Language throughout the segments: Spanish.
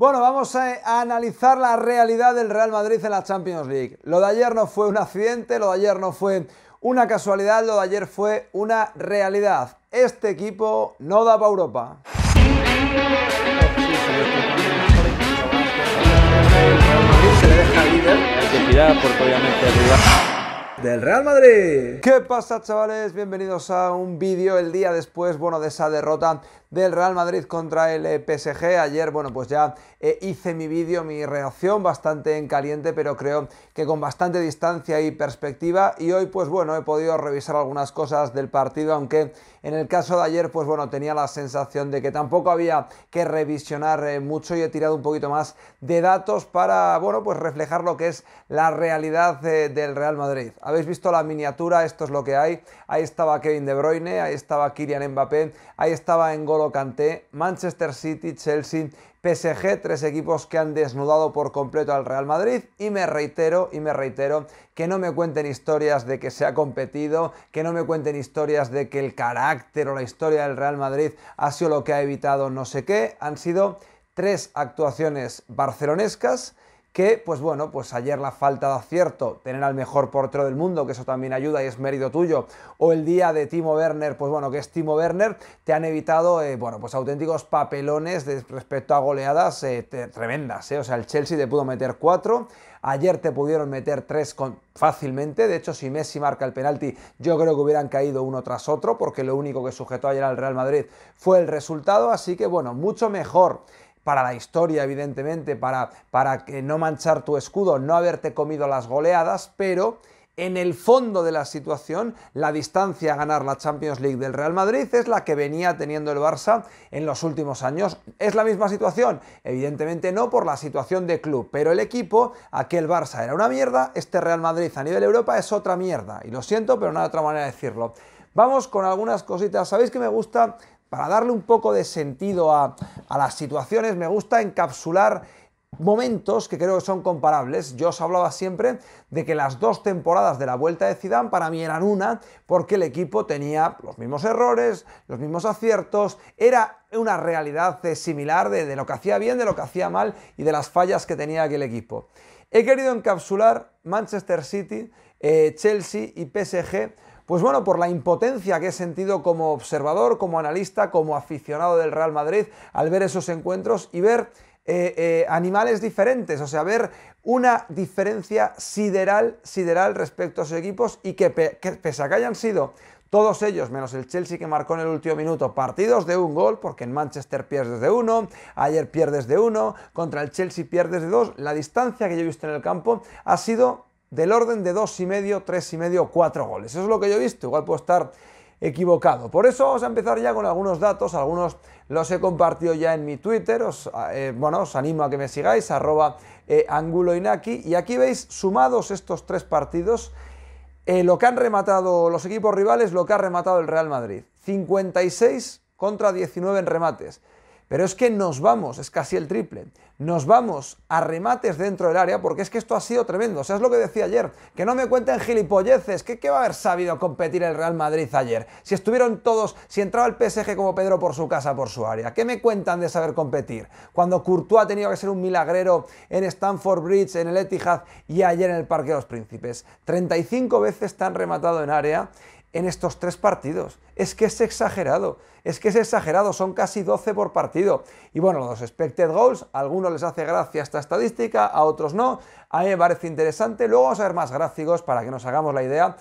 Bueno, vamos a analizar la realidad del Real Madrid en la Champions League. Lo de ayer no fue un accidente, lo de ayer no fue una casualidad, lo de ayer fue una realidad. Este equipo no da para Europa. Del Real Madrid. ¿Qué pasa, chavales? Bienvenidos a un vídeo el día después, bueno, de esa derrota del Real Madrid contra el eh, PSG. Ayer, bueno, pues ya eh, hice mi vídeo, mi reacción bastante en caliente, pero creo que con bastante distancia y perspectiva. Y hoy, pues bueno, he podido revisar algunas cosas del partido, aunque en el caso de ayer, pues bueno, tenía la sensación de que tampoco había que revisionar eh, mucho y he tirado un poquito más de datos para, bueno, pues reflejar lo que es la realidad del Real Madrid. Habéis visto la miniatura, esto es lo que hay. Ahí estaba Kevin De Bruyne, ahí estaba Kylian Mbappé, ahí estaba gol Canté, Manchester City, Chelsea, PSG, tres equipos que han desnudado por completo al Real Madrid y me reitero y me reitero que no me cuenten historias de que se ha competido, que no me cuenten historias de que el carácter o la historia del Real Madrid ha sido lo que ha evitado no sé qué, han sido tres actuaciones barcelonescas que, pues bueno, pues ayer la falta de acierto, tener al mejor portero del mundo, que eso también ayuda y es mérito tuyo, o el día de Timo Werner, pues bueno, que es Timo Werner, te han evitado, eh, bueno, pues auténticos papelones respecto a goleadas eh, tremendas, eh. o sea, el Chelsea te pudo meter cuatro, ayer te pudieron meter tres fácilmente, de hecho, si Messi marca el penalti, yo creo que hubieran caído uno tras otro, porque lo único que sujetó ayer al Real Madrid fue el resultado, así que bueno, mucho mejor para la historia, evidentemente, para, para que no manchar tu escudo, no haberte comido las goleadas, pero en el fondo de la situación, la distancia a ganar la Champions League del Real Madrid es la que venía teniendo el Barça en los últimos años. ¿Es la misma situación? Evidentemente no por la situación de club, pero el equipo, aquel Barça era una mierda, este Real Madrid a nivel Europa es otra mierda. Y lo siento, pero no hay otra manera de decirlo. Vamos con algunas cositas. Sabéis que me gusta para darle un poco de sentido a, las situaciones, me gusta encapsular momentos que creo que son comparables. Yo os hablaba siempre de que las dos temporadas de la Vuelta de Zidane para mí eran una porque el equipo tenía los mismos errores, los mismos aciertos, era una realidad eh, similar de, lo que hacía bien, de lo que hacía mal y de las fallas que tenía aquel equipo. He querido encapsular Manchester City, eh, Chelsea y PSG pues bueno, por la impotencia que he sentido como observador, como analista, como aficionado del Real Madrid, al ver esos encuentros y ver eh, eh, animales diferentes, o sea, ver una diferencia sideral, sideral respecto a esos equipos y que, que pese a que hayan sido todos ellos, menos el Chelsea que marcó en el último minuto, partidos de un gol, porque en Manchester pierdes de uno, ayer pierdes de uno, contra el Chelsea pierdes de dos. La distancia que yo he visto en el campo ha sido del orden de y medio, y medio, 4 goles. Eso es lo que yo he visto, igual puedo estar equivocado. Por eso vamos a empezar ya con algunos datos, algunos los he compartido ya en mi Twitter, os, eh, bueno, os animo a que me sigáis, arroba eh, anguloinaki, y aquí veis sumados estos tres partidos, eh, lo que han rematado los equipos rivales, lo que ha rematado el Real Madrid, 56 contra 19 en remates, pero es que nos vamos, es casi el triple, nos vamos a remates dentro del área, porque es que esto ha sido tremendo. O sea, es lo que decía ayer, que no me cuenten gilipolleces, que qué va a haber sabido competir el Real Madrid ayer. Si estuvieron todos, si entraba el PSG como Pedro por su casa, por su área, ¿qué me cuentan de saber competir? Cuando Courtois ha tenido que ser un milagrero en Stamford Bridge, en el Etihad y ayer en el Parque de los Príncipes. 35 veces tan rematado en área en estos tres partidos. Es que es exagerado, es que es exagerado, son casi 12 por partido. Y bueno, los expected goals, a algunos les hace gracia esta estadística, a otros no, a mí me parece interesante, luego vamos a ver más gráficos para que nos hagamos la idea.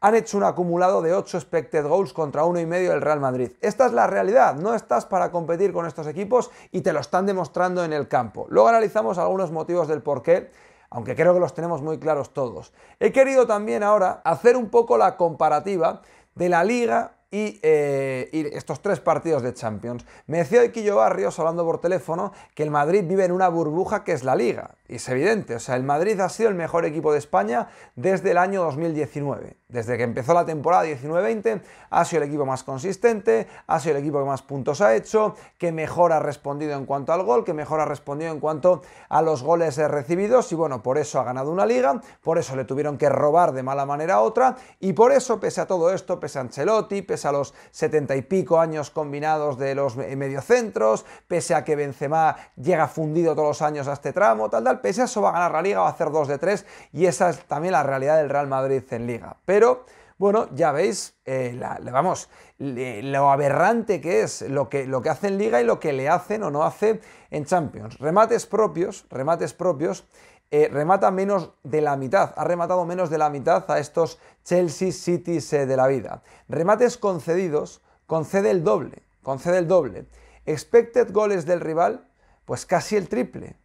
Han hecho un acumulado de 8 expected goals contra 1,5 y medio del Real Madrid. Esta es la realidad, no estás para competir con estos equipos y te lo están demostrando en el campo. Luego analizamos algunos motivos del porqué. qué aunque creo que los tenemos muy claros todos. He querido también ahora hacer un poco la comparativa de la liga y, eh, estos tres partidos de Champions. Me decía hoy Barrios, hablando por teléfono, que el Madrid vive en una burbuja que es la Liga es evidente, o sea, el Madrid ha sido el mejor equipo de España desde el año 2019. Desde que empezó la temporada 19-20, ha sido el equipo más consistente, ha sido el equipo que más puntos ha hecho, que mejor ha respondido en cuanto al gol, que mejor ha respondido en cuanto a los goles recibidos. Y bueno, por eso ha ganado una liga, por eso le tuvieron que robar de mala manera a otra. Y por eso, pese a todo esto, pese a Ancelotti, pese a los setenta y pico años combinados de los mediocentros, pese a que Benzema llega fundido todos los años a este tramo, tal, tal pese a eso va a ganar la Liga, va a hacer 2 de 3 y esa es también la realidad del Real Madrid en Liga. Pero bueno, ya veis, eh, vamos, lo aberrante que es lo que, lo que hace en Liga y lo que le hacen o no hace en Champions. Remates propios, remates propios, eh, remata menos de la mitad, ha rematado menos de la mitad a estos Chelsea Cities de la vida. Remates concedidos, concede el doble, concede el doble. Expected goles del rival, pues casi el triple.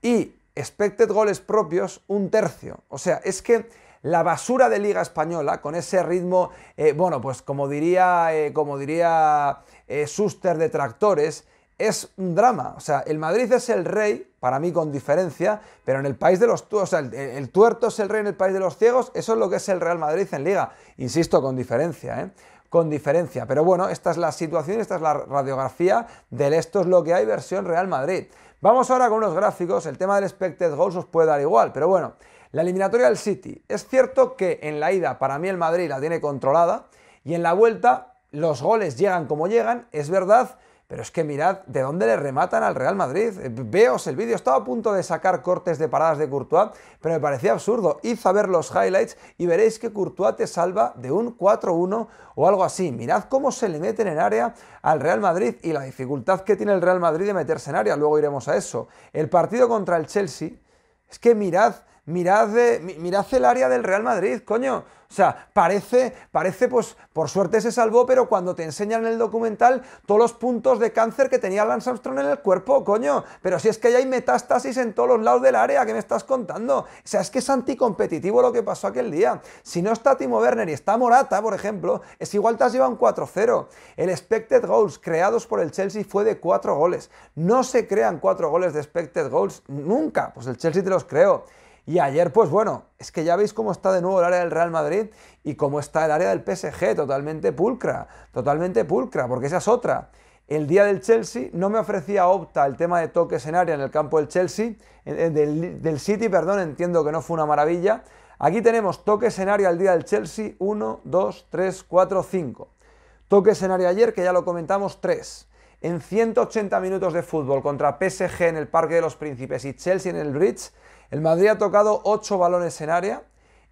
Y expected goles propios un tercio. O sea, es que la basura de Liga Española, con ese ritmo, eh, bueno, pues como diría, eh, como diría eh, Suster de Tractores, es un drama. O sea, el Madrid es el rey, para mí con diferencia, pero en el país de los o sea, el, tuerto es el rey en el país de los ciegos, eso es lo que es el Real Madrid en Liga. Insisto, con diferencia, ¿eh? Con diferencia. Pero bueno, esta es la situación, esta es la radiografía del esto es lo que hay versión Real Madrid. Vamos ahora con unos gráficos, el tema del expected goals os puede dar igual, pero bueno, la eliminatoria del City. Es cierto que en la ida para mí el Madrid la tiene controlada y en la vuelta los goles llegan como llegan, es verdad, pero es que mirad de dónde le rematan al Real Madrid. Eh, veos el vídeo, estaba a punto de sacar cortes de paradas de Courtois, pero me parecía absurdo. Id a ver los highlights y veréis que Courtois te salva de un 4-1 o algo así. Mirad cómo se le meten en área al Real Madrid y la dificultad que tiene el Real Madrid de meterse en área. Luego iremos a eso. El partido contra el Chelsea, es que mirad mirad, mirad el área del Real Madrid, coño. O sea, parece, parece, pues, por suerte se salvó, pero cuando te enseñan en el documental todos los puntos de cáncer que tenía Lance Armstrong en el cuerpo, coño. Pero si es que ya hay metástasis en todos los lados del área, ¿qué me estás contando? O sea, es que es anticompetitivo lo que pasó aquel día. Si no está Timo Werner y está Morata, por ejemplo, es igual te has llevado un 4-0. El expected goals creados por el Chelsea fue de 4 goles. No se crean 4 goles de expected goals nunca. Pues el Chelsea te los creó. Y ayer, pues bueno, es que ya veis cómo está de nuevo el área del Real Madrid y cómo está el área del PSG, totalmente pulcra, totalmente pulcra, porque esa es otra. El día del Chelsea no me ofrecía opta el tema de toques en área en el campo del Chelsea, del, City, perdón, entiendo que no fue una maravilla. Aquí tenemos toques en área el día del Chelsea, 1, 2, 3, 4, 5. Toques en área ayer, que ya lo comentamos, 3. En 180 minutos de fútbol contra PSG en el Parque de los Príncipes y Chelsea en el Bridge, el Madrid ha tocado 8 balones en área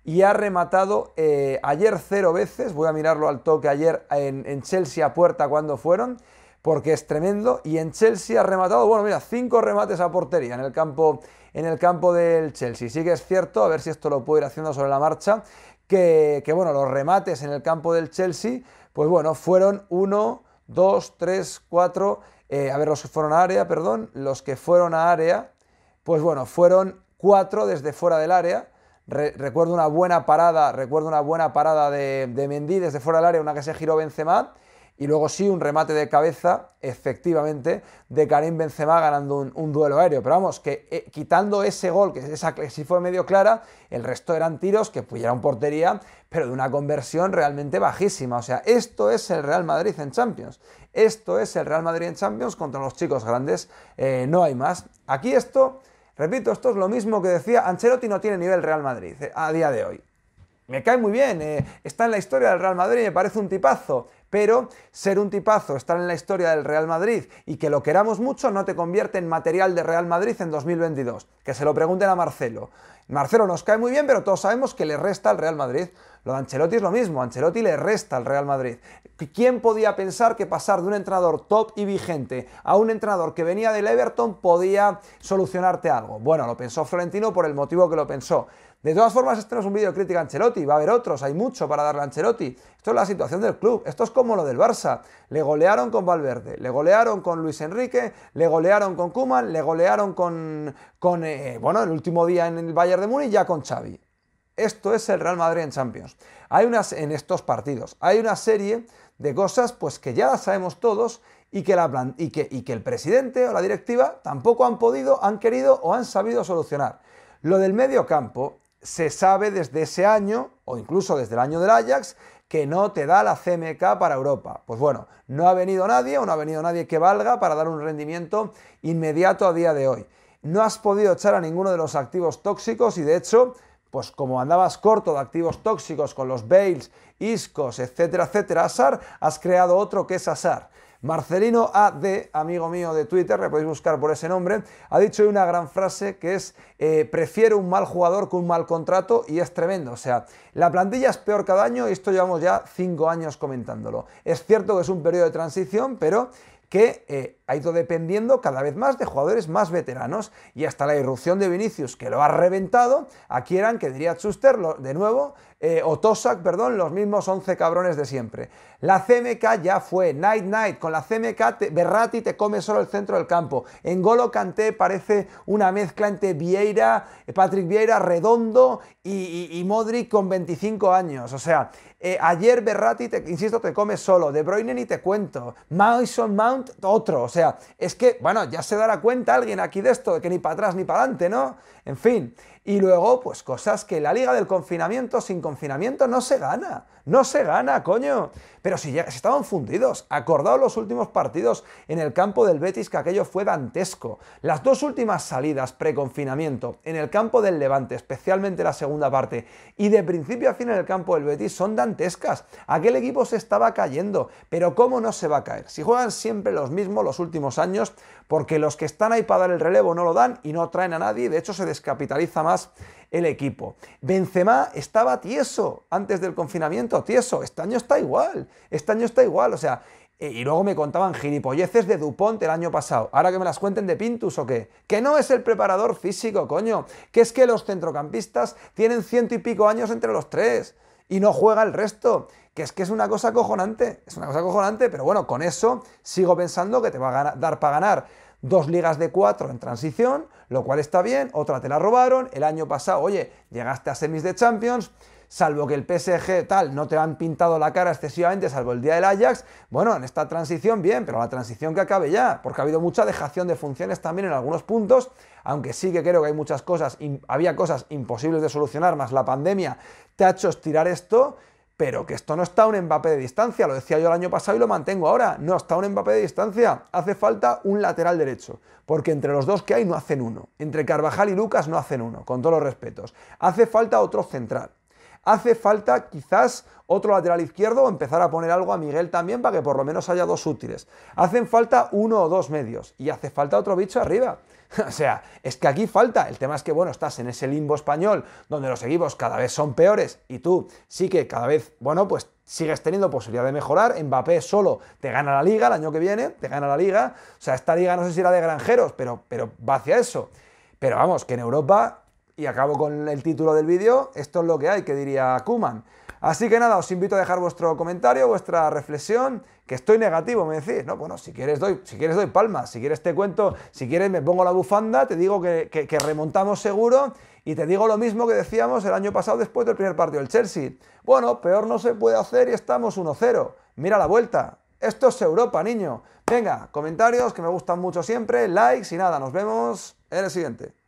y ha rematado eh, ayer 0 veces, voy a mirarlo al toque ayer en, Chelsea a puerta cuando fueron, porque es tremendo. Y en Chelsea ha rematado, bueno, mira, cinco remates a portería en el campo, en el campo del Chelsea. Sí que es cierto, a ver si esto lo puedo ir haciendo sobre la marcha, que, bueno, los remates en el campo del Chelsea, pues bueno, fueron uno, dos, tres, cuatro, eh, a ver, los que fueron a área, perdón, los que fueron a área, pues bueno, fueron ...cuatro desde fuera del área. recuerdo una buena parada, recuerdo una buena parada de, de Mendy desde fuera del área, una que se giró Benzema. Y luego sí, un remate de cabeza, efectivamente, de Karim Benzema ganando un, duelo aéreo. Pero vamos, que eh, quitando ese gol, que, esa, sí fue medio clara, el resto eran tiros que eran portería, pero de una conversión realmente bajísima. O sea, esto es el Real Madrid en Champions. Esto es el Real Madrid en Champions contra los chicos grandes. Eh, no hay más. Aquí esto Repito, esto es lo mismo que decía, Ancelotti no tiene nivel Real Madrid eh, a día de hoy. Me cae muy bien, eh, está en la historia del Real Madrid, y me parece un tipazo, pero ser un tipazo, estar en la historia del Real Madrid y que lo queramos mucho no te convierte en material de Real Madrid en 2022. Que se lo pregunten a Marcelo. Marcelo nos cae muy bien, pero todos sabemos que le resta al Real Madrid. Lo de Ancelotti es lo mismo, Ancelotti le resta al Real Madrid. ¿Quién podía pensar que pasar de un entrenador top y vigente a un entrenador que venía del Everton podía solucionarte algo? Bueno, lo pensó Florentino por el motivo que lo pensó. De todas formas, este no es un vídeo crítica a Ancelotti, va a haber otros, hay mucho para darle a Ancelotti. Esto es la situación del club, esto es como lo del Barça. Le golearon con Valverde, le golearon con Luis Enrique, le golearon con Kuman, le golearon con, eh, bueno, el último día en el Bayern de Múnich, ya con Xavi. Esto es el Real Madrid en Champions. Hay unas en estos partidos, hay una serie de cosas pues que ya las sabemos todos y que, la, y que, y que el presidente o la directiva tampoco han podido, han querido o han sabido solucionar. Lo del medio campo se sabe desde ese año, o incluso desde el año del Ajax, que no te da la CMK para Europa. Pues bueno, no ha venido nadie o no ha venido nadie que valga para dar un rendimiento inmediato a día de hoy. No has podido echar a ninguno de los activos tóxicos y de hecho, pues como andabas corto de activos tóxicos con los bails, iscos, etcétera, etcétera, ASAR, has creado otro que es ASAR. Marcelino AD, amigo mío de Twitter, le podéis buscar por ese nombre, ha dicho una gran frase que es, prefiere eh, prefiero un mal jugador que un mal contrato y es tremendo. O sea, la plantilla es peor cada año y esto llevamos ya cinco años comentándolo. Es cierto que es un periodo de transición, pero que eh, ha ido dependiendo cada vez más de jugadores más veteranos y hasta la irrupción de Vinicius, que lo ha reventado, aquí eran, que diría Schuster, de nuevo, eh, o Tosak, perdón, los mismos 11 cabrones de siempre. La CMK ya fue, Night Night, con la CMK te, te come solo el centro del campo. En Golo canté parece una mezcla entre Vieira, Patrick Vieira redondo y, Modric con 25 años. O sea, eh, ayer Berrati, te, insisto, te come solo, De Bruyne ni te cuento, Mason Mount otros. O sea, es que, bueno, ya se dará cuenta alguien aquí de esto, que ni para atrás ni para adelante, ¿no? En fin, y luego, pues cosas que la liga del confinamiento sin confinamiento no se gana. No se gana, coño. Pero si, ya, se estaban fundidos, acordaos los últimos partidos en el campo del Betis, que aquello fue dantesco. Las dos últimas salidas pre-confinamiento en el campo del Levante, especialmente la segunda parte, y de principio a fin en el campo del Betis son dantescas. Aquel equipo se estaba cayendo, pero ¿cómo no se va a caer? Si juegan siempre los mismos los últimos años, porque los que están ahí para dar el relevo no lo dan y no traen a nadie, de hecho se capitaliza más el equipo. Benzema estaba tieso antes del confinamiento, tieso. Este año está igual, este año está igual. O sea, eh, y luego me contaban gilipolleces de Dupont el año pasado. Ahora que me las cuenten de Pintus o qué. Que no es el preparador físico, coño. Que es que los centrocampistas tienen ciento y pico años entre los tres. Y no juega el resto. Que es que es una cosa cojonante. Es una cosa cojonante, pero bueno, con eso sigo pensando que te va a dar para ganar dos ligas de cuatro en transición, lo cual está bien, otra te la robaron, el año pasado, oye, llegaste a semis de Champions, salvo que el PSG tal no te han pintado la cara excesivamente, salvo el día del Ajax, bueno, en esta transición bien, pero la transición que acabe ya, porque ha habido mucha dejación de funciones también en algunos puntos, aunque sí que creo que hay muchas cosas, había cosas imposibles de solucionar, más la pandemia te ha hecho estirar esto, pero que esto no está un Mbappé de distancia, lo decía yo el año pasado y lo mantengo ahora. No está un Mbappé de distancia, hace falta un lateral derecho, porque entre los dos que hay no hacen uno. Entre Carvajal y Lucas no hacen uno, con todos los respetos. Hace falta otro central. Hace falta quizás otro lateral izquierdo o empezar a poner algo a Miguel también para que por lo menos haya dos útiles. Hacen falta uno o dos medios y hace falta otro bicho arriba. O sea, es que aquí falta. El tema es que, bueno, estás en ese limbo español donde los equipos cada vez son peores y tú sí que cada vez, bueno, pues sigues teniendo posibilidad de mejorar. Mbappé solo te gana la liga el año que viene, te gana la liga. O sea, esta liga no sé si era de granjeros, pero, pero va hacia eso. Pero vamos, que en Europa y acabo con el título del vídeo, esto es lo que hay, que diría Kuman. Así que nada, os invito a dejar vuestro comentario, vuestra reflexión, que estoy negativo, me decís, no, bueno, si quieres doy, si quieres doy palmas, si quieres te cuento, si quieres me pongo la bufanda, te digo que, que remontamos seguro y te digo lo mismo que decíamos el año pasado después del primer partido del Chelsea. Bueno, peor no se puede hacer y estamos 1-0. Mira la vuelta. Esto es Europa, niño. Venga, comentarios que me gustan mucho siempre, likes y nada, nos vemos en el siguiente.